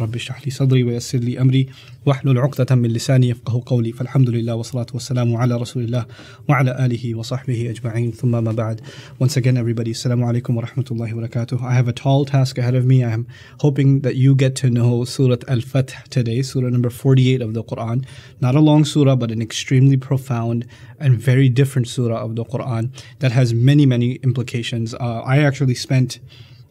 رب اشرح لي صدري ويسر لي أمري واحلل عقدة من لساني يفقه قولي فالحمد لله والصلاة والسلام على رسول الله وعلى آله وصحبه أجمعين ثم ما بعد Once again everybody السلام عليكم ورحمة الله وبركاته I have a tall task ahead of me I am hoping that you get to know Surah Al-Fath today Surah number 48 of the Quran Not a long surah but an extremely profound and very different surah of the Quran that has many many implications uh, I actually spent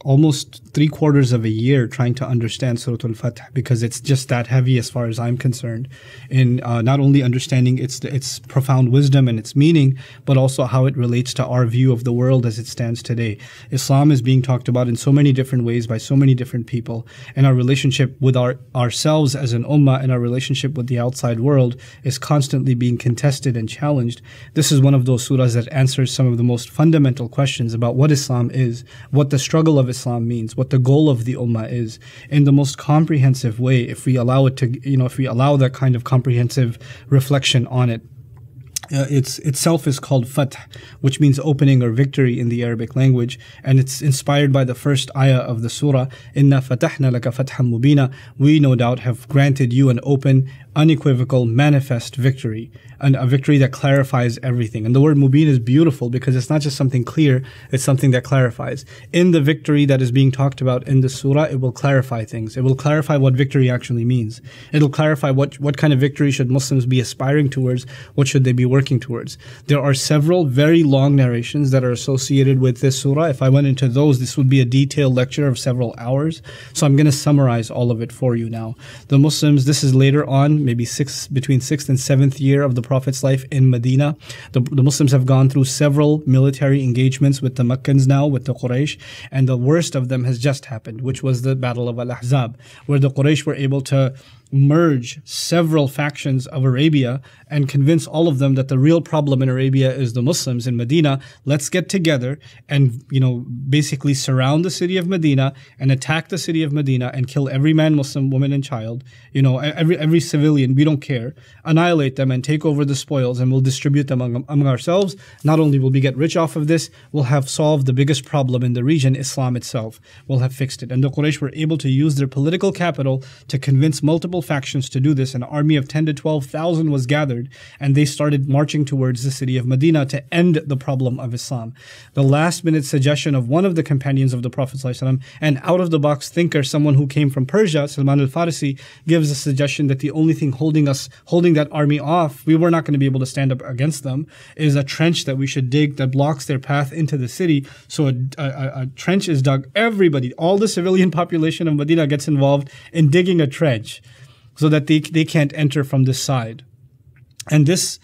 almost three quarters of a year trying to understand Surah Al-Fatih because it's just that heavy as far as I'm concerned in uh, not only understanding its its profound wisdom and its meaning, but also how it relates to our view of the world as it stands today. Islam is being talked about in so many different ways by so many different people, and our relationship with our ourselves as an ummah and our relationship with the outside world is constantly being contested and challenged. This is one of those surahs that answers some of the most fundamental questions about what Islam is, what the struggle of Islam means, what the goal of the Ummah is, in the most comprehensive way, if we allow it to, you know, if we allow that kind of comprehensive reflection on it. Uh, it's itself is called fath, which means opening or victory in the Arabic language, and it's inspired by the first ayah of the surah, "Inna fatahna laka mubina." We no doubt have granted you an open unequivocal, manifest victory, and a victory that clarifies everything. And the word mubin is beautiful because it's not just something clear, it's something that clarifies. In the victory that is being talked about in the surah, it will clarify things. It will clarify what victory actually means. It'll clarify what, what kind of victory should Muslims be aspiring towards, what should they be working towards. There are several very long narrations that are associated with this surah. If I went into those, this would be a detailed lecture of several hours. So I'm going to summarize all of it for you now. The Muslims, this is later on, maybe six between sixth and seventh year of the Prophet's life in Medina. The, the Muslims have gone through several military engagements with the Meccans now, with the Quraysh, and the worst of them has just happened, which was the Battle of Al Ahzab, where the Quraysh were able to merge several factions of Arabia and convince all of them that the real problem in Arabia is the Muslims in Medina. Let's get together and, you know, basically surround the city of Medina and attack the city of Medina and kill every man, Muslim, woman, and child, you know, every, every civilian, we don't care, annihilate them and take over the spoils and we'll distribute them among, among ourselves. Not only will we get rich off of this, we'll have solved the biggest problem in the region, Islam itself. We'll have fixed it. And the Quraysh were able to use their political capital to convince multiple multiple factions to do this. An army of 10 to 12,000 was gathered, and they started marching towards the city of Medina to end the problem of Islam. The last minute suggestion of one of the companions of the Prophet, ﷺ, an out of the box thinker, someone who came from Persia, Salman al Farisi, gives a suggestion that the only thing holding us, holding that army off, we were not going to be able to stand up against them, is a trench that we should dig that blocks their path into the city. So a, a, a trench is dug. Everybody, all the civilian population of Medina gets involved in digging a trench so that they, they can't enter from this side. And this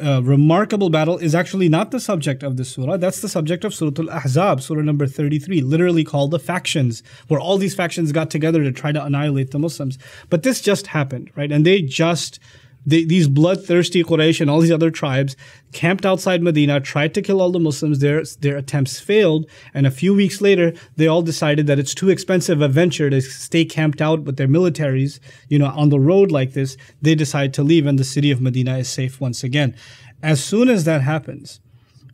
uh, remarkable battle is actually not the subject of this surah. That's the subject of Surah Al Ahzab, surah number 33, literally called the factions, where all these factions got together to try to annihilate the Muslims. But this just happened, right? And they just they, these bloodthirsty Quraysh and all these other tribes camped outside Medina, tried to kill all the Muslims. Their, their attempts failed. And a few weeks later, they all decided that it's too expensive a venture to stay camped out with their militaries, you know, on the road like this. They decide to leave and the city of Medina is safe once again. As soon as that happens,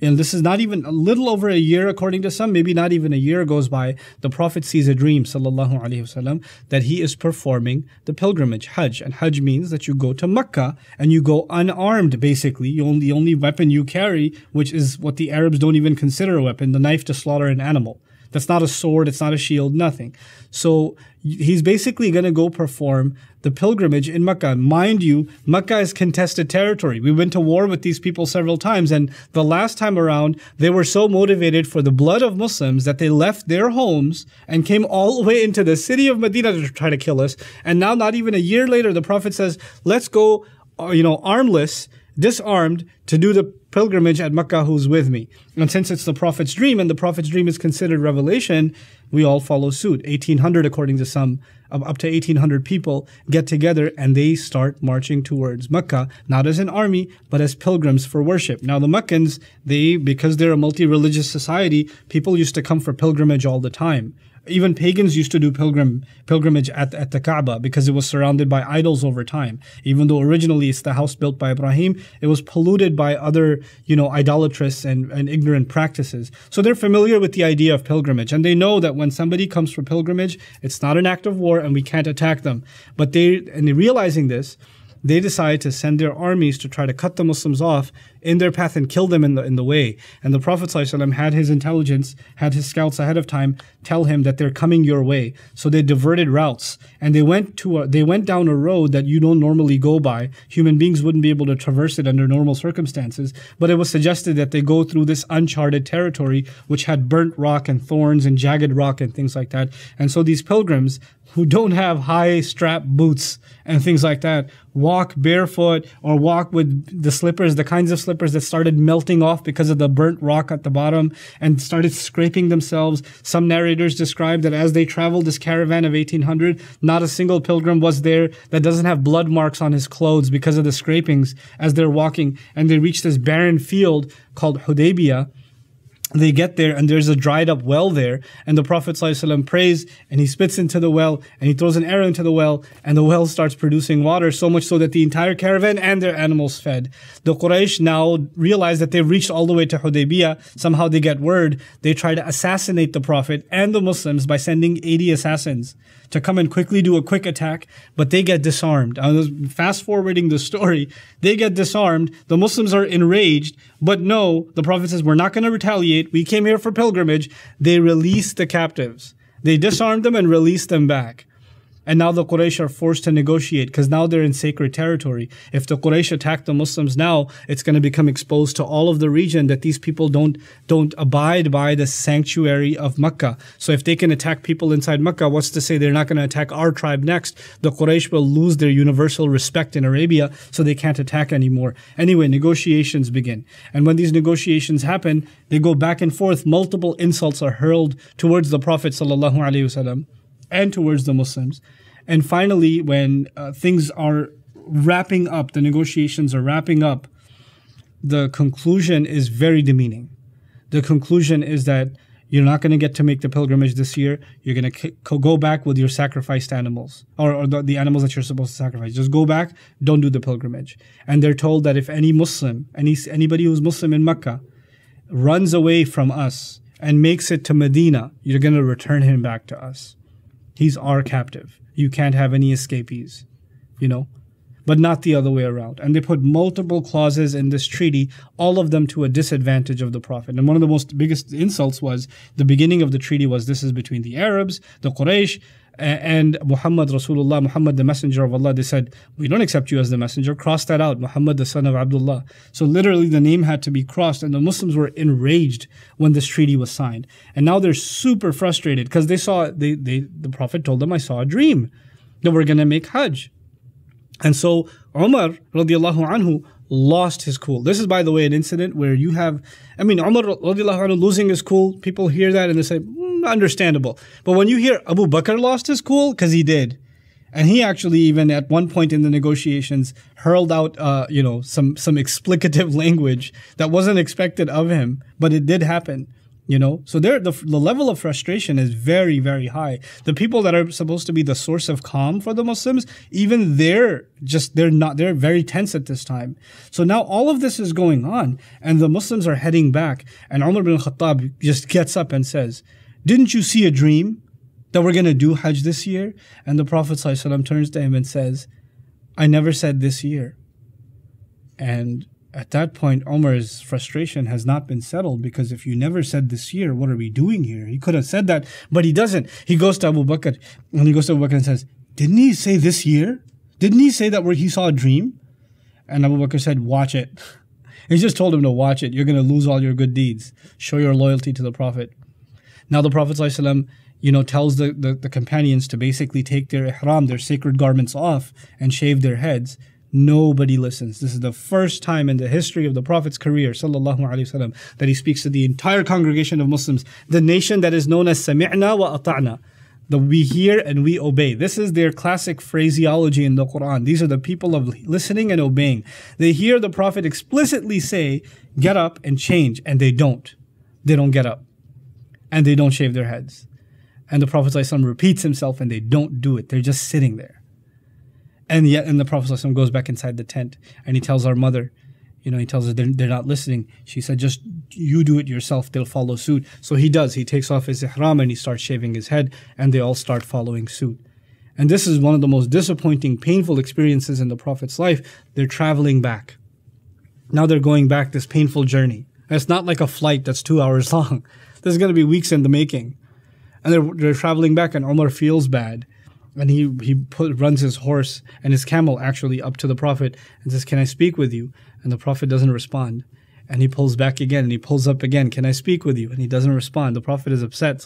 and this is not even a little over a year, according to some, maybe not even a year goes by. The Prophet sees a dream, sallallahu alaihi wasallam, that he is performing the pilgrimage, Hajj. And Hajj means that you go to Mecca and you go unarmed, basically. You only, the only weapon you carry, which is what the Arabs don't even consider a weapon, the knife to slaughter an animal. That's not a sword, it's not a shield, nothing. So he's basically going to go perform the pilgrimage in Mecca. Mind you, Mecca is contested territory. We went to war with these people several times, and the last time around, they were so motivated for the blood of Muslims that they left their homes and came all the way into the city of Medina to try to kill us. And now, not even a year later, the Prophet says, "Let's go, uh, you know, armless, disarmed, to do the pilgrimage at Mecca who's with me. And since it's the Prophet's dream and the Prophet's dream is considered revelation, we all follow suit. 1800, according to some, up to 1800 people get together and they start marching towards Mecca, not as an army, but as pilgrims for worship. Now, the Meccans, they, because they're a multi religious society, people used to come for pilgrimage all the time. Even pagans used to do pilgrim pilgrimage at, at the Kaaba because it was surrounded by idols over time. Even though originally it's the house built by Ibrahim, it was polluted by other, you know, idolatrous and, and ignorant practices. So they're familiar with the idea of pilgrimage and they know that when somebody comes for pilgrimage, it's not an act of war and we can't attack them. But they and they realizing this, they decide to send their armies to try to cut the Muslims off in their path and kill them in the in the way. And the Prophet ﷺ had his intelligence, had his scouts ahead of time tell him that they're coming your way. So they diverted routes and they went to a, they went down a road that you don't normally go by. Human beings wouldn't be able to traverse it under normal circumstances, but it was suggested that they go through this uncharted territory which had burnt rock and thorns and jagged rock and things like that. And so these pilgrims, who don't have high strap boots and things like that walk barefoot or walk with the slippers, the kinds of slippers that started melting off because of the burnt rock at the bottom and started scraping themselves. Some narrators describe that as they traveled this caravan of 1800, not a single pilgrim was there that doesn't have blood marks on his clothes because of the scrapings as they're walking. And they reached this barren field called Hudaybiyah they get there and there's a dried up well there and the prophet ﷺ prays and he spits into the well and he throws an arrow into the well and the well starts producing water so much so that the entire caravan and their animals fed the quraysh now realize that they've reached all the way to hudaybiyah somehow they get word they try to assassinate the prophet and the muslims by sending 80 assassins to come and quickly do a quick attack but they get disarmed fast forwarding the story they get disarmed the muslims are enraged but no the prophet says we're not going to retaliate we came here for pilgrimage. They released the captives. They disarmed them and released them back. And now the Quraysh are forced to negotiate because now they're in sacred territory. If the Quraysh attack the Muslims now, it's going to become exposed to all of the region that these people don't don't abide by the sanctuary of Mecca. So if they can attack people inside Mecca, what's to say they're not going to attack our tribe next? The Quraysh will lose their universal respect in Arabia, so they can't attack anymore. Anyway, negotiations begin. And when these negotiations happen, they go back and forth. Multiple insults are hurled towards the Prophet sallallahu alaihi wasallam and towards the Muslims. And finally, when uh, things are wrapping up, the negotiations are wrapping up, the conclusion is very demeaning. The conclusion is that you're not going to get to make the pilgrimage this year. You're going to go back with your sacrificed animals or, or the, the, animals that you're supposed to sacrifice. Just go back, don't do the pilgrimage. And they're told that if any Muslim, any anybody who's Muslim in Mecca, runs away from us and makes it to Medina, you're going to return him back to us. He's our captive. You can't have any escapees, you know? But not the other way around. And they put multiple clauses in this treaty, all of them to a disadvantage of the Prophet. And one of the most biggest insults was the beginning of the treaty was this is between the Arabs, the Quraysh, and Muhammad Rasulullah, Muhammad the Messenger of Allah, they said, We don't accept you as the Messenger. Cross that out, Muhammad the son of Abdullah. So literally the name had to be crossed, and the Muslims were enraged when this treaty was signed. And now they're super frustrated because they saw, they, they, the Prophet told them, I saw a dream that we're going to make Hajj. And so Umar radiallahu anhu lost his cool. This is, by the way, an incident where you have, I mean, Umar radiallahu anhu losing his cool. People hear that and they say, mm, understandable. But when you hear Abu Bakr lost his cool, because he did, and he actually even at one point in the negotiations hurled out uh, you know some some explicative language that wasn't expected of him but it did happen you know so there the, the level of frustration is very very high the people that are supposed to be the source of calm for the muslims even they're just they're not they're very tense at this time so now all of this is going on and the muslims are heading back and umar bin khattab just gets up and says didn't you see a dream that we're going to do Hajj this year? And the Prophet ﷺ turns to him and says, I never said this year. And at that point, Omar's frustration has not been settled because if you never said this year, what are we doing here? He could have said that, but he doesn't. He goes to Abu Bakr and he goes to Abu Bakr and says, Didn't he say this year? Didn't he say that where he saw a dream? And Abu Bakr said, Watch it. He just told him to watch it. You're going to lose all your good deeds. Show your loyalty to the Prophet. Now the Prophet ﷺ, you know, tells the, the, the companions to basically take their ihram, their sacred garments off and shave their heads. Nobody listens. This is the first time in the history of the Prophet's career, sallallahu alaihi wasallam, that he speaks to the entire congregation of Muslims, the nation that is known as sami'na wa ata'na. The we hear and we obey. This is their classic phraseology in the Quran. These are the people of listening and obeying. They hear the Prophet explicitly say, get up and change, and they don't. They don't get up and they don't shave their heads. And the Prophet ﷺ repeats himself and they don't do it. They're just sitting there. And yet, and the Prophet ﷺ goes back inside the tent and he tells our mother, you know, he tells her they're, they're not listening. She said, just you do it yourself, they'll follow suit. So he does. He takes off his ihram and he starts shaving his head and they all start following suit. And this is one of the most disappointing, painful experiences in the Prophet's life. They're traveling back. Now they're going back this painful journey. it's not like a flight that's two hours long. This is going to be weeks in the making. And they're, they're traveling back, and Omar feels bad. And he, he put, runs his horse and his camel actually up to the Prophet and says, Can I speak with you? And the Prophet doesn't respond. And he pulls back again and he pulls up again. Can I speak with you? And he doesn't respond. The Prophet is upset.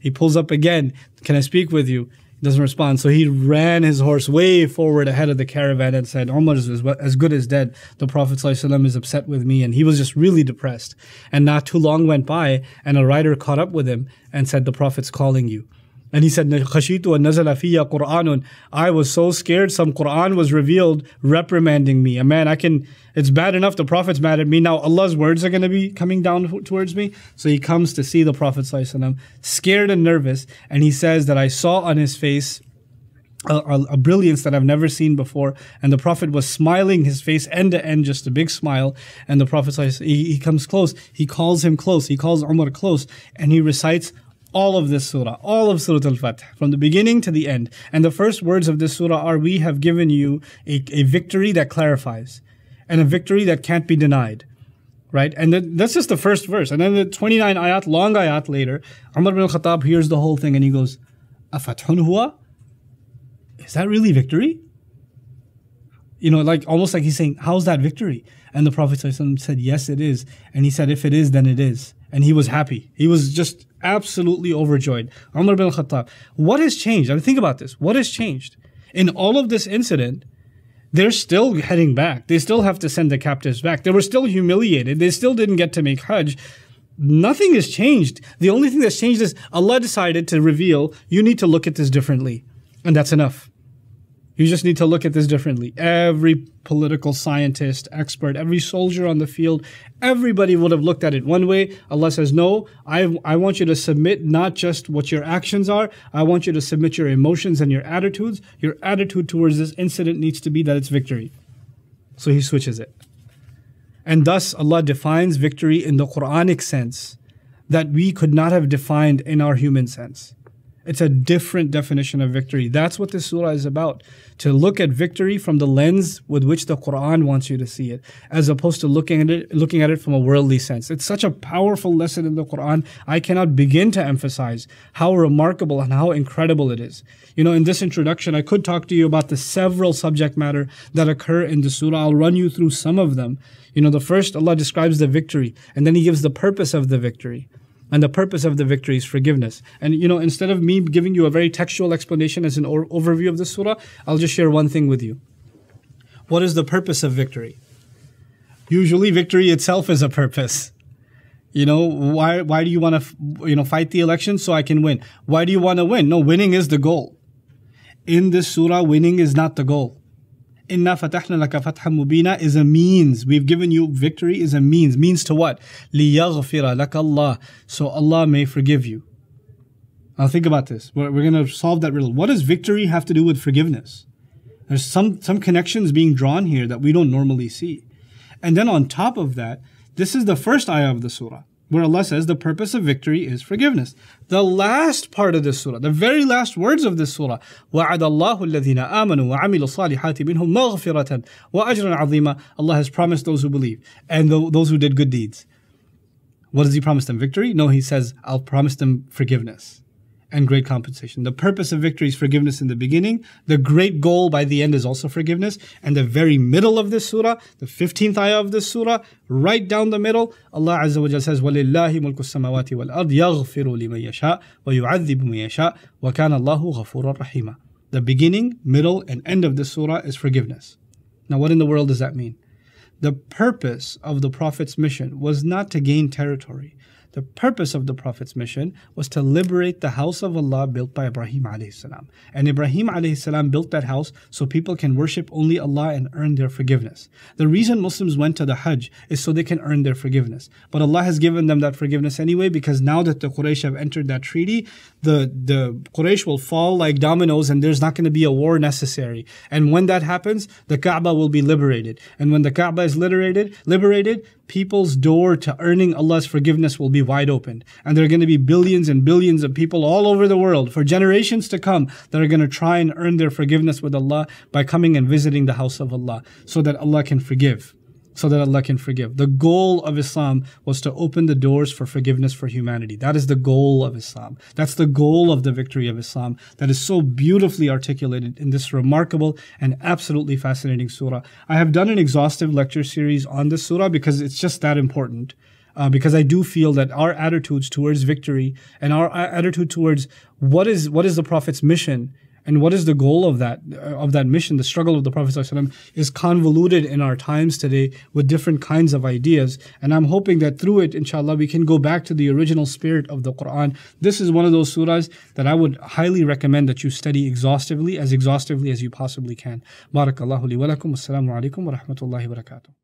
He pulls up again. Can I speak with you? doesn't respond. So he ran his horse way forward ahead of the caravan and said, Omar is as good as dead. The Prophet ﷺ is upset with me. And he was just really depressed. And not too long went by and a rider caught up with him and said, the Prophet's calling you. And he said, and Qur'anun. I was so scared some Qur'an was revealed reprimanding me. A man, I can, it's bad enough the Prophet's mad at me. Now Allah's words are going to be coming down towards me. So he comes to see the Prophet scared and nervous. And he says that I saw on his face a, a, a, brilliance that I've never seen before. And the Prophet was smiling his face end to end, just a big smile. And the Prophet, he, he comes close. He calls him close. He calls Umar close. And he recites all of this surah, all of Surah Al Fatih, from the beginning to the end. And the first words of this surah are We have given you a, a victory that clarifies and a victory that can't be denied. Right? And that's just the first verse. And then the 29 ayat, long ayat later, Umar bin al Khattab hears the whole thing and he goes, Afathun huwa? Is that really victory? You know, like almost like he's saying, How's that victory? And the Prophet said, Yes, it is. And he said, If it is, then it is. And he was happy. He was just absolutely overjoyed. Umar bin Khattab. What has changed? I mean, think about this. What has changed? In all of this incident, they're still heading back. They still have to send the captives back. They were still humiliated. They still didn't get to make Hajj. Nothing has changed. The only thing that's changed is Allah decided to reveal you need to look at this differently. And that's enough. You just need to look at this differently. Every political scientist, expert, every soldier on the field, everybody would have looked at it one way. Allah says, No, I, I want you to submit not just what your actions are, I want you to submit your emotions and your attitudes. Your attitude towards this incident needs to be that it's victory. So he switches it. And thus, Allah defines victory in the Quranic sense that we could not have defined in our human sense. It's a different definition of victory. That's what this surah is about. To look at victory from the lens with which the Quran wants you to see it, as opposed to looking at it, looking at it from a worldly sense. It's such a powerful lesson in the Quran. I cannot begin to emphasize how remarkable and how incredible it is. You know, in this introduction, I could talk to you about the several subject matter that occur in the surah. I'll run you through some of them. You know, the first, Allah describes the victory, and then He gives the purpose of the victory. And the purpose of the victory is forgiveness. And you know, instead of me giving you a very textual explanation as an overview of the surah, I'll just share one thing with you. What is the purpose of victory? Usually, victory itself is a purpose. You know, why, why do you want to, you know, fight the election so I can win? Why do you want to win? No, winning is the goal. In this surah, winning is not the goal. Inna fatahna laka fatham mubina is a means. We've given you victory is a means. Means to what? لِيَغْفِرَ لَكَ اللَّهِ So Allah may forgive you. Now think about this. We're, we're going to solve that riddle. What does victory have to do with forgiveness? There's some, some connections being drawn here that we don't normally see. And then on top of that, this is the first ayah of the surah where Allah says the purpose of victory is forgiveness. The last part of this surah, the very last words of this surah, وَعَدَ اللَّهُ الَّذِينَ آمَنُوا وَعَمِلُوا الصَّالِحَاتِ مِنْهُمْ مَغْفِرَةً وَأَجْرًا عَظِيمًا Allah has promised those who believe and those who did good deeds. What does He promise them? Victory? No, He says, I'll promise them forgiveness and great compensation. The purpose of victory is forgiveness in the beginning. The great goal by the end is also forgiveness. And the very middle of this surah, the 15th ayah of this surah, right down the middle, Allah Azza wa Jalla says, وَلِلَّهِ مُلْكُ السَّمَاوَاتِ وَالْأَرْضِ يَغْفِرُ لِمَن يَشَاءُ وَيُعَذِّبُ مَن يَشَاءُ وَكَانَ اللَّهُ غَفُورًا رَحِيمًا The beginning, middle, and end of this surah is forgiveness. Now what in the world does that mean? The purpose of the Prophet's mission was not to gain territory. The purpose of the Prophet's mission was to liberate the house of Allah built by Ibrahim a.s. And Ibrahim a.s. built that house so people can worship only Allah and earn their forgiveness. The reason Muslims went to the Hajj is so they can earn their forgiveness. But Allah has given them that forgiveness anyway because now that the Quraysh have entered that treaty, the, the Quraysh will fall like dominoes and there's not going to be a war necessary. And when that happens, the Kaaba will be liberated. And when the Kaaba is liberated, liberated, people's door to earning Allah's forgiveness will be wide open. And there are going to be billions and billions of people all over the world for generations to come that are going to try and earn their forgiveness with Allah by coming and visiting the house of Allah so that Allah can forgive so that Allah can forgive. The goal of Islam was to open the doors for forgiveness for humanity. That is the goal of Islam. That's the goal of the victory of Islam that is so beautifully articulated in this remarkable and absolutely fascinating surah. I have done an exhaustive lecture series on this surah because it's just that important. Uh, because I do feel that our attitudes towards victory and our attitude towards what is what is the Prophet's mission and what is the goal of that uh, of that mission? The struggle of the Prophet is convoluted in our times today with different kinds of ideas. And I'm hoping that through it, inshallah, we can go back to the original spirit of the Quran. This is one of those surahs that I would highly recommend that you study exhaustively, as exhaustively as you possibly can. Barakallahu li wa lakum. alaikum wa rahmatullahi wa barakatuh.